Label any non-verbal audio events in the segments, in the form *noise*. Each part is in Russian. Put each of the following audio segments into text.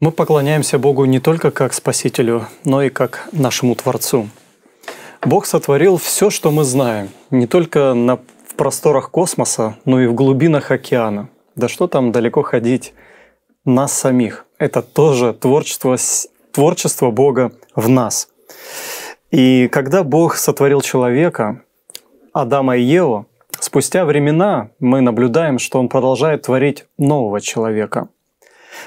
Мы поклоняемся Богу не только как Спасителю, но и как нашему Творцу. Бог сотворил все, что мы знаем, не только на, в просторах космоса, но и в глубинах океана. Да что там далеко ходить? Нас самих. Это тоже творчество, творчество Бога в нас. И когда Бог сотворил человека, Адама и Еву, спустя времена мы наблюдаем, что Он продолжает творить нового человека –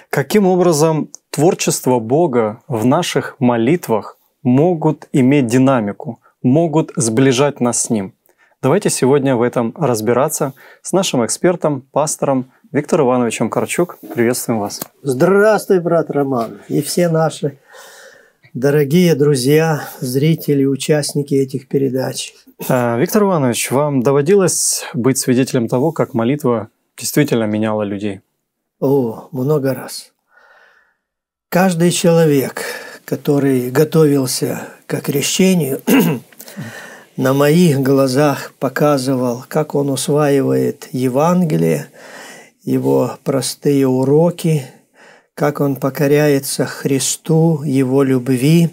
Каким образом творчество Бога в наших молитвах могут иметь динамику, могут сближать нас с Ним? Давайте сегодня в этом разбираться с нашим экспертом, пастором Виктором Ивановичем Корчук. Приветствуем вас. Здравствуй, брат Роман, и все наши дорогие друзья, зрители, участники этих передач. Э, Виктор Иванович, вам доводилось быть свидетелем того, как молитва действительно меняла людей? О, много раз. Каждый человек, который готовился к крещению, *clears throat* на моих глазах показывал, как он усваивает Евангелие, его простые уроки, как он покоряется Христу, его любви,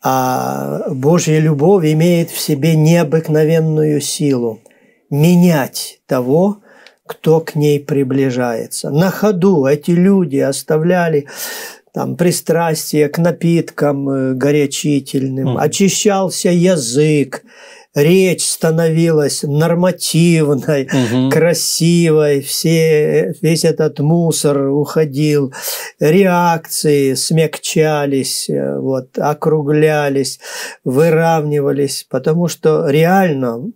а Божья любовь имеет в себе необыкновенную силу менять того, кто к ней приближается. На ходу эти люди оставляли там пристрастие к напиткам э, горячительным, mm. очищался язык, речь становилась нормативной, угу. красивой, все, весь этот мусор уходил, реакции смягчались, э, вот, округлялись, выравнивались, потому что реально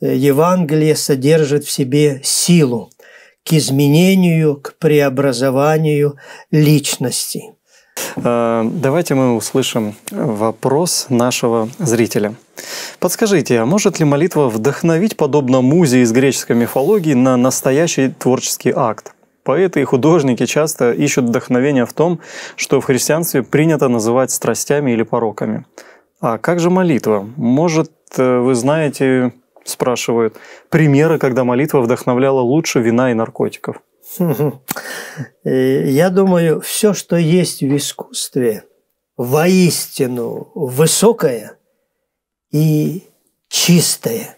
э, Евангелие содержит в себе силу к изменению, к преобразованию личности. Э, давайте мы услышим вопрос нашего зрителя. Подскажите, а может ли молитва вдохновить подобно музе из греческой мифологии на настоящий творческий акт? Поэты и художники часто ищут вдохновение в том, что в христианстве принято называть страстями или пороками. А как же молитва? Может, э, вы знаете, спрашивают, примеры, когда молитва вдохновляла лучше вина и наркотиков? Я думаю, все, что есть в искусстве, воистину высокое и чистое,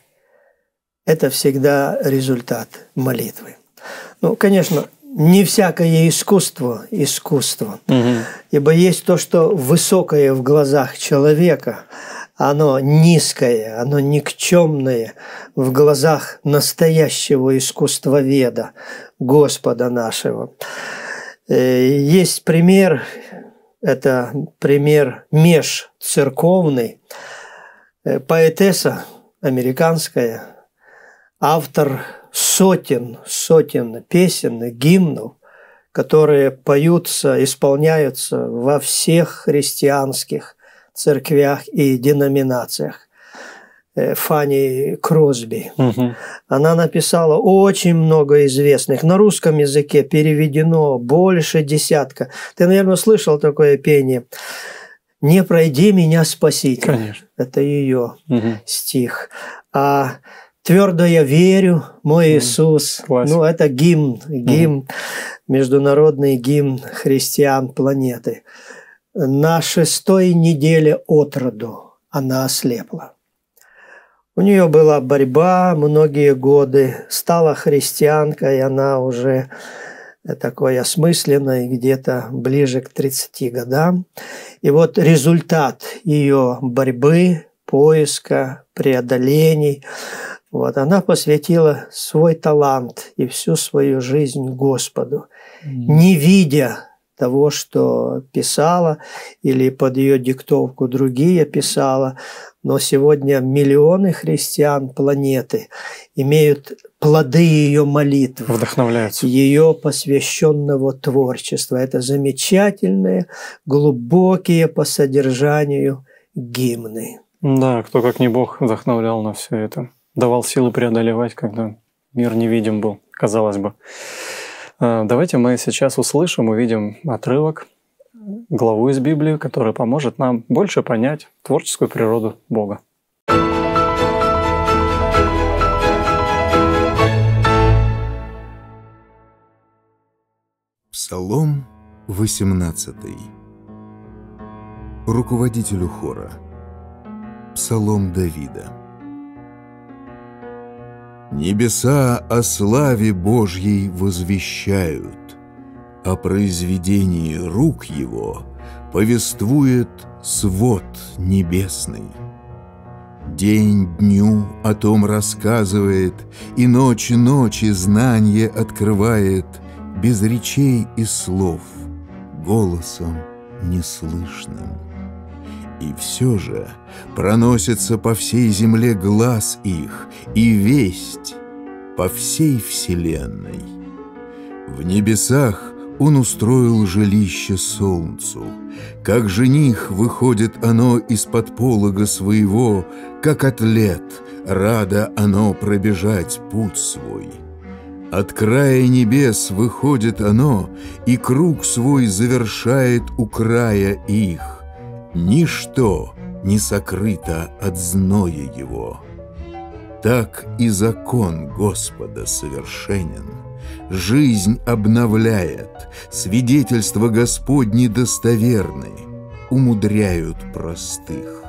это всегда результат молитвы. Ну, конечно, не всякое искусство – искусство, угу. ибо есть то, что высокое в глазах человека – оно низкое, оно никчемное в глазах настоящего искусствоведа, Господа нашего. Э, есть пример, это пример межцерковный, э, поэтесса американская, автор сотен, сотен песен гимнов, которые поются, исполняются во всех христианских церквях и деноминациях. Э, Фанни Кросби. Угу. Она написала очень много известных. На русском языке переведено больше десятка. Ты, наверное, слышал такое пение. «Не пройди меня, Спаситель». Конечно. Это ее угу. стих. А Твердо я верю, мой Иисус. Mm, ну, это гимн, гимн, mm. международный гимн христиан планеты. На шестой неделе от роду она ослепла. У нее была борьба многие годы, стала христианкой, она уже э, такой осмысленной, где-то ближе к 30 годам. И вот результат ее борьбы, поиска, преодолений, вот она посвятила свой талант и всю свою жизнь Господу, не видя того, что писала, или под ее диктовку другие писала. Но сегодня миллионы христиан планеты имеют плоды ее молитв, вдохновляются. ее посвященного творчества. Это замечательные, глубокие по содержанию гимны. Да, кто как не Бог вдохновлял на все это, давал силы преодолевать, когда мир невидим был, казалось бы. А, давайте мы сейчас услышим, увидим отрывок, главу из Библии, которая поможет нам больше понять творческую природу Бога. Псалом 18 Руководителю хора Псалом Давида Небеса о славе Божьей возвещают, о произведении рук Его повествует свод небесный. День дню о том рассказывает, и ночь ночи знание открывает, без речей и слов, голосом неслышным. И все же проносится по всей земле глаз их и весть по всей вселенной. В небесах он устроил жилище солнцу. Как жених выходит оно из-под полога своего, как атлет, рада оно пробежать путь свой. От края небес выходит оно, и круг свой завершает у края их. Ничто не сокрыто от зноя его. Так и закон Господа совершенен. Жизнь обновляет, свидетельства Господни достоверны, умудряют простых.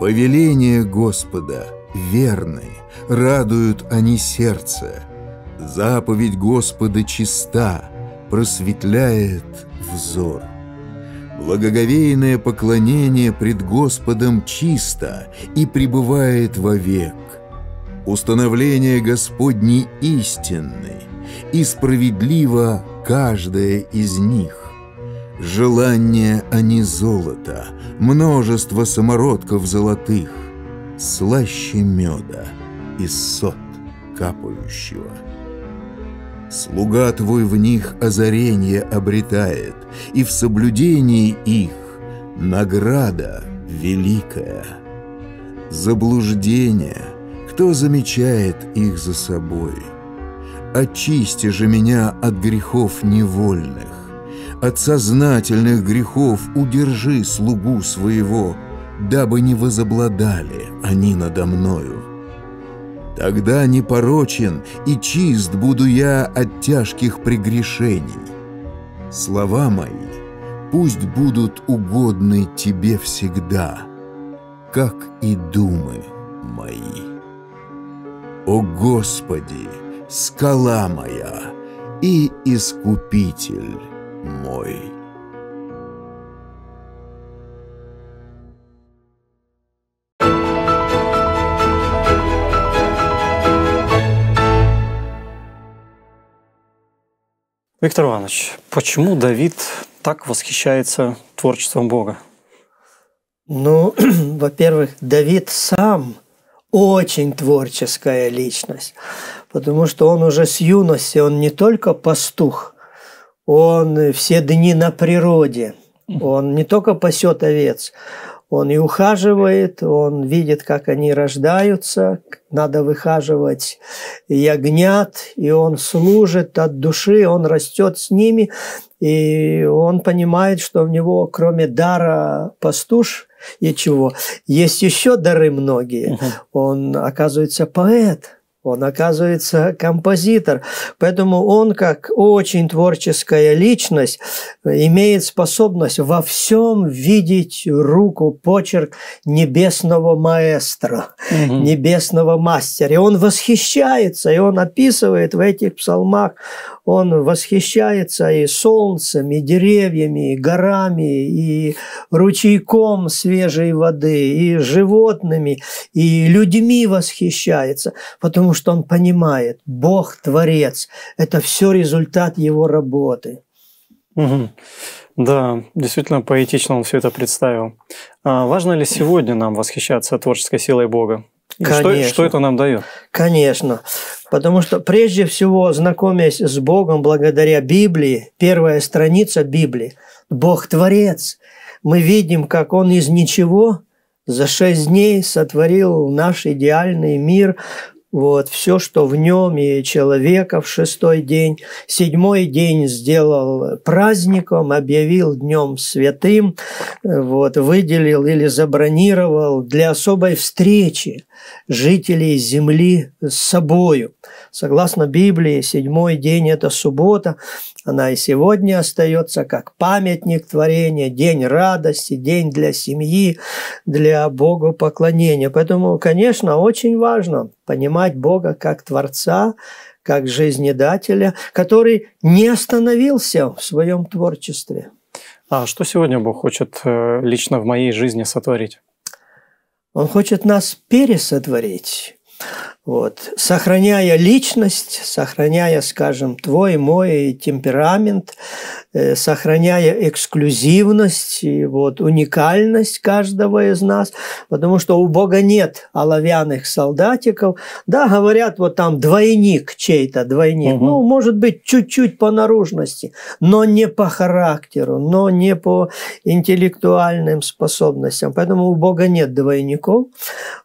Повеления Господа верны, радуют они сердце. Заповедь Господа чиста, просветляет взор. Благоговейное поклонение пред Господом чисто и пребывает вовек. Установление Господней истинны, и справедливо каждое из них. Желание, а не золото, множество самородков золотых, слаще меда и сот капающего. Слуга твой в них озарение обретает, и в соблюдении их награда великая. Заблуждение, кто замечает их за собой? Очисти же меня от грехов невольных, от сознательных грехов удержи слугу своего, дабы не возобладали они надо мною Тогда непорочен и чист буду я от тяжких прегрешений. Слова мои пусть будут угодны тебе всегда, как и думы мои. О Господи, скала моя и искупитель мой. Виктор Иванович, почему Давид так восхищается творчеством Бога? Ну, *clears throat* во-первых, Давид сам очень творческая личность, потому что он уже с юности, он не только пастух, он все дни на природе, он не только пасет овец, он и ухаживает, он видит, как они рождаются, надо выхаживать ягнят, и он служит от души, он растет с ними, и он понимает, что у него, кроме дара пастуш, и чего, есть еще дары многие. Он оказывается поэт он, оказывается, композитор. Поэтому он, как очень творческая личность, имеет способность во всем видеть руку, почерк небесного маэстро, угу. небесного мастера. И он восхищается, и он описывает в этих псалмах, он восхищается и солнцем, и деревьями, и горами, и ручейком свежей воды, и животными, и людьми восхищается. Потому что он понимает, Бог Творец, это все результат его работы. Угу. Да, действительно поэтично он все это представил. А важно ли сегодня нам восхищаться творческой силой Бога? И Конечно. Что, что это нам дает? Конечно. Потому что прежде всего, знакомясь с Богом благодаря Библии, первая страница Библии, Бог Творец. Мы видим, как Он из ничего за шесть дней сотворил наш идеальный мир, вот, все, что в нем, и человека в шестой день. Седьмой день сделал праздником, объявил днем святым, вот, выделил или забронировал для особой встречи жителей земли с собою. Согласно Библии, седьмой день – это суббота, она и сегодня остается как памятник творения, день радости, день для семьи, для Богу поклонения. Поэтому, конечно, очень важно понимать, понимать Бога как Творца, как жизнедателя, который не остановился в своем творчестве. А что сегодня Бог хочет э, лично в моей жизни сотворить? Он хочет нас пересотворить. Вот. Сохраняя личность, сохраняя, скажем, твой, мой темперамент, э, сохраняя эксклюзивность и вот уникальность каждого из нас, потому что у Бога нет оловянных солдатиков. Да, говорят, вот там двойник чей-то, двойник. Угу. Ну, может быть, чуть-чуть по наружности, но не по характеру, но не по интеллектуальным способностям. Поэтому у Бога нет двойников.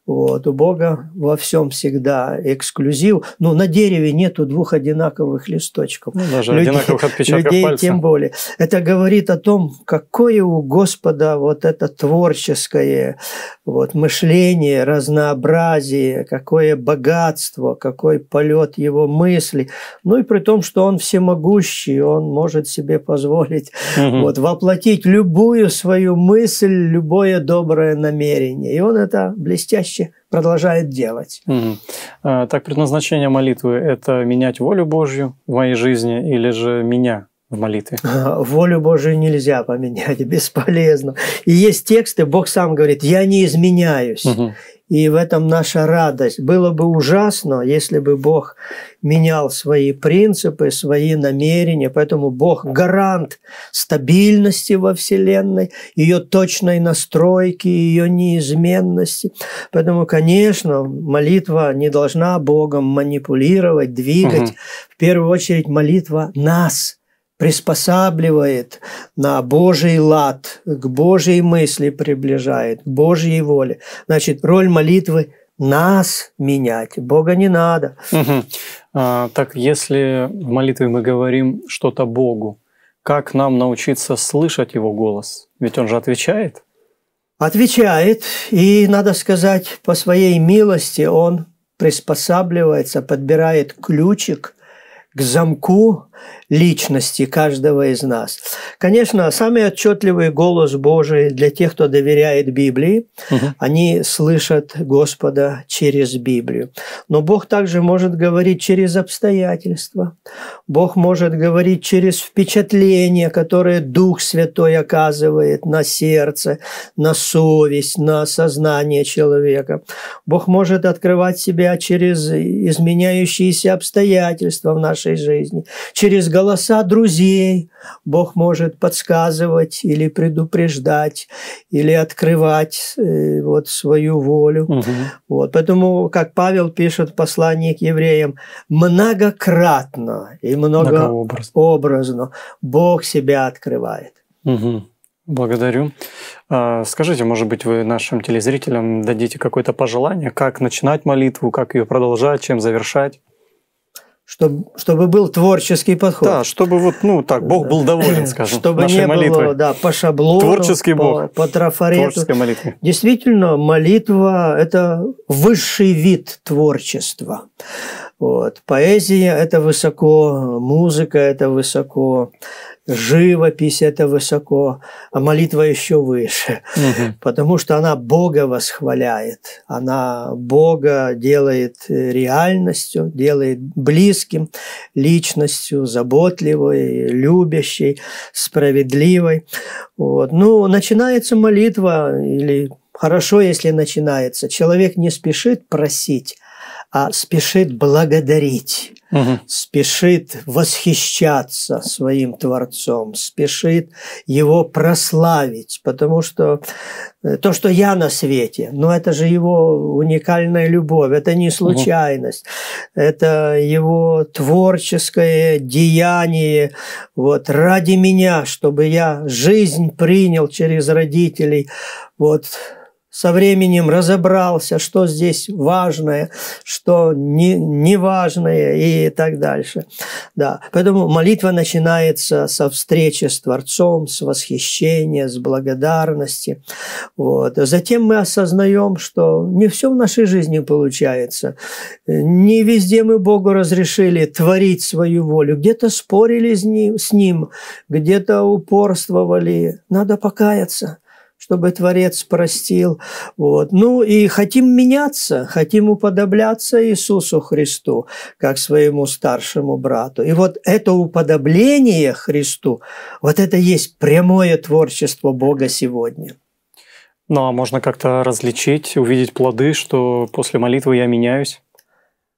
Вот. У Бога во всем всегда да, эксклюзив. Но ну, на дереве нету двух одинаковых листочков. Ну, даже людей, одинаковых отпечатков людей пальца. тем более. Это говорит о том, какое у Господа вот это творческое вот, мышление, разнообразие, какое богатство, какой полет его мысли. Ну и при том, что он всемогущий, он может себе позволить угу. вот, воплотить любую свою мысль, любое доброе намерение. И он это блестяще продолжает делать. Угу. так предназначение молитвы – это менять волю Божью в моей жизни или же меня в молитве? *laughs* Волю Божью нельзя поменять, *laughs* бесполезно. И есть тексты, Бог сам говорит, я не изменяюсь. Угу. И в этом наша радость. Было бы ужасно, если бы Бог менял свои принципы, свои намерения. Поэтому Бог гарант стабильности во Вселенной, ее точной настройки, ее неизменности. Поэтому, конечно, молитва не должна Богом манипулировать, двигать. Угу. В первую очередь молитва нас – приспосабливает на Божий лад, к Божьей мысли приближает, к Божьей воле. Значит, роль молитвы нас менять, Бога не надо. Угу. А, так, если в молитве мы говорим что-то Богу, как нам научиться слышать Его голос? Ведь Он же отвечает. Отвечает, и, надо сказать, по своей милости Он приспосабливается, подбирает ключик к замку личности каждого из нас. Конечно, самый отчетливый голос Божий для тех, кто доверяет Библии, угу. они слышат Господа через Библию. Но Бог также может говорить через обстоятельства. Бог может говорить через впечатления, которые Дух Святой оказывает на сердце, на совесть, на сознание человека. Бог может открывать себя через изменяющиеся обстоятельства в нашей жизни, через через голоса друзей Бог может подсказывать или предупреждать, или открывать э, вот свою волю. Угу. Вот. Поэтому, как Павел пишет в послании к евреям, многократно и многообразно Бог себя открывает. Угу. Благодарю. А, скажите, может быть, вы нашим телезрителям дадите какое-то пожелание, как начинать молитву, как ее продолжать, чем завершать? чтобы, чтобы был творческий подход. Да, чтобы вот, ну так, Бог был доволен, *clears throat* скажем, Чтобы нашей не молитвой. было, да, по шаблону, Творческий по, Бог. по трафарету. молитва. Действительно, молитва – это высший вид творчества. Вот. Поэзия – это высоко, музыка – это высоко, живопись – это высоко, а молитва еще выше, потому что она Бога восхваляет, она Бога делает э, реальностью, делает близким, личностью, заботливой, любящей, справедливой. Вот. Ну, начинается молитва, или хорошо, если начинается. Человек не спешит просить – а спешит благодарить, угу. спешит восхищаться своим Творцом, спешит его прославить, потому что э, то, что я на свете, но ну, это же его уникальная любовь, это не случайность, угу. это его творческое деяние, вот ради меня, чтобы я жизнь принял через родителей, вот со временем разобрался, что здесь важное, что не, не важное и так дальше. Да. Поэтому молитва начинается со встречи с Творцом, с восхищения, с благодарности. Вот. Затем мы осознаем, что не все в нашей жизни получается. Не везде мы Богу разрешили творить свою волю. Где-то спорили с Ним, с ним где-то упорствовали. Надо покаяться – чтобы Творец простил. Вот. Ну и хотим меняться, хотим уподобляться Иисусу Христу, как своему старшему брату. И вот это уподобление Христу, вот это есть прямое творчество Бога сегодня. Ну а можно как-то различить, увидеть плоды, что после молитвы я меняюсь?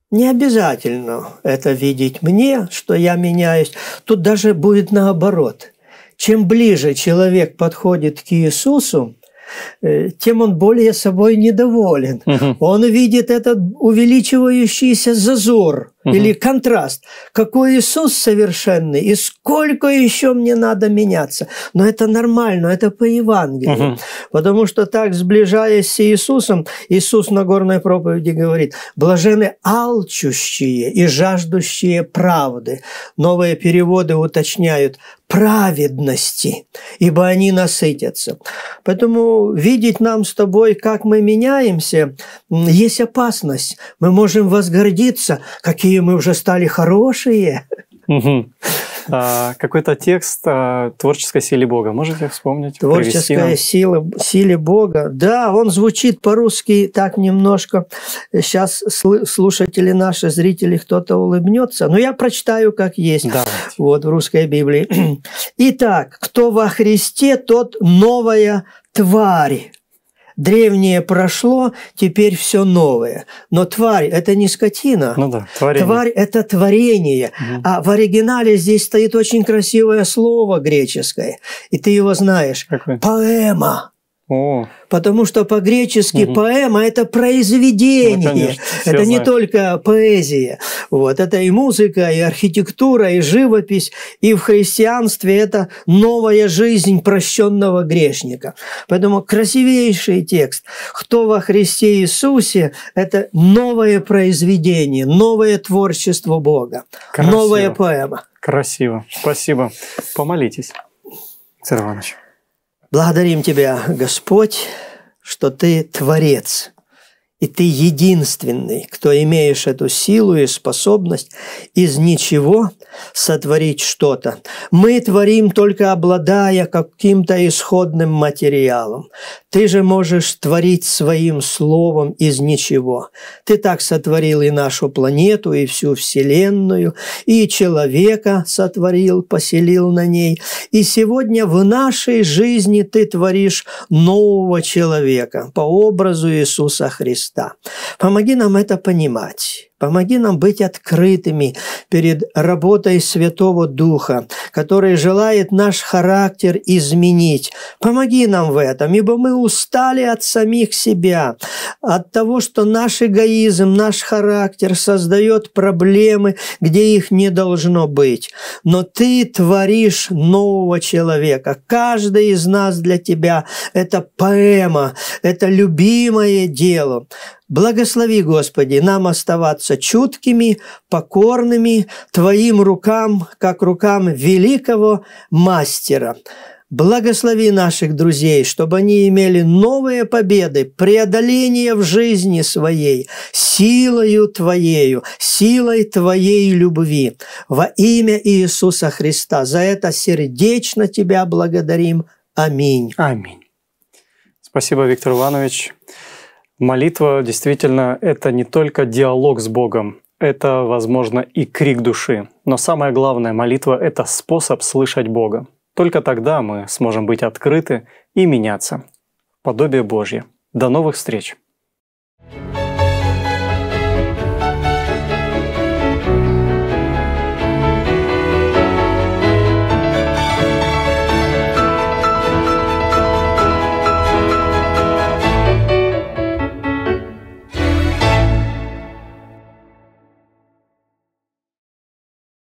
Не обязательно это видеть мне, что я меняюсь. Тут даже будет наоборот – чем ближе человек подходит к Иисусу, э, тем он более собой недоволен. Угу. Он видит этот увеличивающийся зазор или контраст. Какой Иисус совершенный, и сколько еще мне надо меняться. Но это нормально, это по Евангелию. Угу. Потому что так, сближаясь с Иисусом, Иисус на горной проповеди говорит, блажены алчущие и жаждущие правды. Новые переводы уточняют праведности, ибо они насытятся. Поэтому видеть нам с тобой, как мы меняемся, есть опасность. Мы можем возгордиться, какие какие мы уже стали хорошие. А, какой-то текст о а, творческой силе Бога. Можете вспомнить? Творческая сила, силе Бога. Да, он звучит по-русски так немножко. Сейчас слушатели наши, зрители, кто-то улыбнется. Но я прочитаю, как есть. Давайте. Вот в русской Библии. Итак, кто во Христе, тот новая тварь. Древнее прошло, теперь все новое. Но тварь – это не скотина. Ну да, творение. Тварь – это творение. Угу. А в оригинале здесь стоит очень красивое слово греческое. И ты его знаешь. Какое? Поэма. О. Потому что по-гречески угу. поэма – это произведение. Ну, конечно, это не только поэзия. Вот. Это и музыка, и архитектура, и живопись. И в христианстве это новая жизнь прощенного грешника. Поэтому красивейший текст «Кто во Христе Иисусе» – это новое произведение, новое творчество Бога, Красиво. новая поэма. Красиво. Спасибо. Помолитесь, Сергей Иванович. Благодарим Тебя, Господь, что Ты Творец, и ты единственный, кто имеешь эту силу и способность из ничего сотворить что-то. Мы творим только обладая каким-то исходным материалом. Ты же можешь творить своим словом из ничего. Ты так сотворил и нашу планету, и всю Вселенную, и человека сотворил, поселил на ней. И сегодня в нашей жизни ты творишь нового человека по образу Иисуса Христа. Христа. Помоги нам это понимать. Помоги нам быть открытыми перед работой Святого Духа, который желает наш характер изменить. Помоги нам в этом, ибо мы устали от самих себя, от того, что наш эгоизм, наш характер создает проблемы, где их не должно быть. Но ты творишь нового человека. Каждый из нас для тебя – это поэма, это любимое дело. Благослови, Господи, нам оставаться чуткими, покорными Твоим рукам, как рукам великого мастера. Благослови наших друзей, чтобы они имели новые победы, преодоление в жизни своей, силою Твоею, силой Твоей любви. Во имя Иисуса Христа. За это сердечно Тебя благодарим. Аминь. Аминь. Спасибо, Виктор Иванович. Молитва действительно это не только диалог с Богом, это, возможно, и крик души. Но самое главное, молитва – это способ слышать Бога. Только тогда мы сможем быть открыты и меняться. Подобие Божье. До новых встреч!